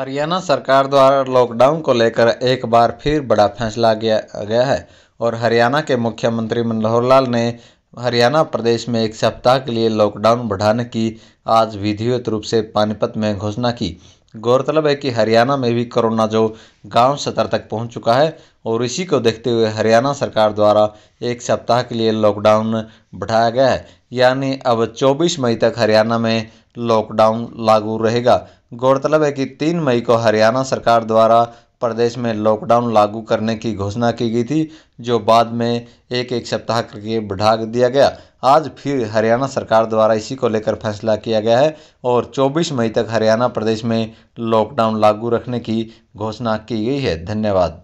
हरियाणा सरकार द्वारा लॉकडाउन को लेकर एक बार फिर बड़ा फैसला किया गया है और हरियाणा के मुख्यमंत्री मनोहर लाल ने हरियाणा प्रदेश में एक सप्ताह के लिए लॉकडाउन बढ़ाने की आज विधिवत रूप से पानीपत में घोषणा की गौरतलब है कि हरियाणा में भी कोरोना जो गांव सतर तक पहुंच चुका है और इसी को देखते हुए हरियाणा सरकार द्वारा एक सप्ताह के लिए लॉकडाउन बढ़ाया गया है यानी अब 24 मई तक हरियाणा में लॉकडाउन लागू रहेगा गौरतलब है कि तीन मई को हरियाणा सरकार द्वारा प्रदेश में लॉकडाउन लागू करने की घोषणा की गई थी जो बाद में एक एक सप्ताह करके बढ़ा दिया गया आज फिर हरियाणा सरकार द्वारा इसी को लेकर फैसला किया गया है और 24 मई तक हरियाणा प्रदेश में लॉकडाउन लागू रखने की घोषणा की गई है धन्यवाद